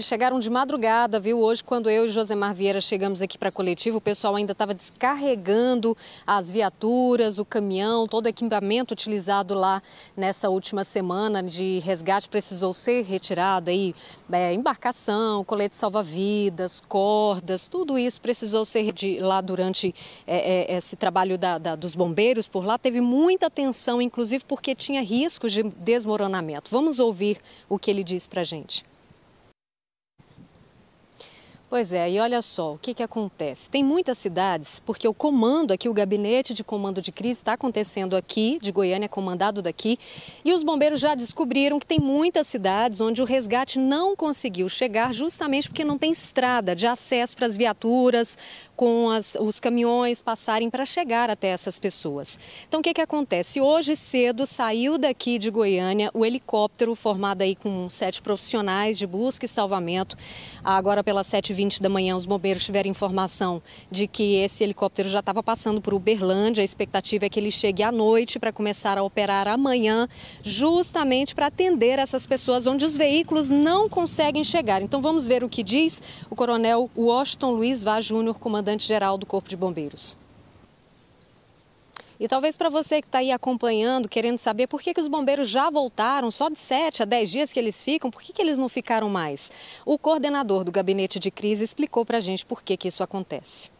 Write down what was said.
Chegaram de madrugada, viu? Hoje, quando eu e Josemar Vieira chegamos aqui para coletivo, o pessoal ainda estava descarregando as viaturas, o caminhão, todo o equipamento utilizado lá nessa última semana de resgate precisou ser retirado aí, é, embarcação, colete salva-vidas, cordas, tudo isso precisou ser de lá durante é, é, esse trabalho da, da, dos bombeiros por lá. Teve muita atenção, inclusive porque tinha riscos de desmoronamento. Vamos ouvir o que ele diz para gente. Pois é, e olha só o que, que acontece. Tem muitas cidades, porque o comando aqui, o gabinete de comando de crise, está acontecendo aqui, de Goiânia, comandado daqui. E os bombeiros já descobriram que tem muitas cidades onde o resgate não conseguiu chegar, justamente porque não tem estrada de acesso para as viaturas, com as, os caminhões passarem para chegar até essas pessoas. Então, o que, que acontece? Hoje cedo saiu daqui de Goiânia o helicóptero, formado aí com sete profissionais de busca e salvamento, agora pela sete 7h20 da manhã, os bombeiros tiveram informação de que esse helicóptero já estava passando por Uberlândia. A expectativa é que ele chegue à noite para começar a operar amanhã, justamente para atender essas pessoas onde os veículos não conseguem chegar. Então vamos ver o que diz o coronel Washington Luiz Vaz Júnior, comandante-geral do Corpo de Bombeiros. E talvez para você que está aí acompanhando, querendo saber por que, que os bombeiros já voltaram, só de 7 a 10 dias que eles ficam, por que, que eles não ficaram mais? O coordenador do gabinete de crise explicou para a gente por que, que isso acontece.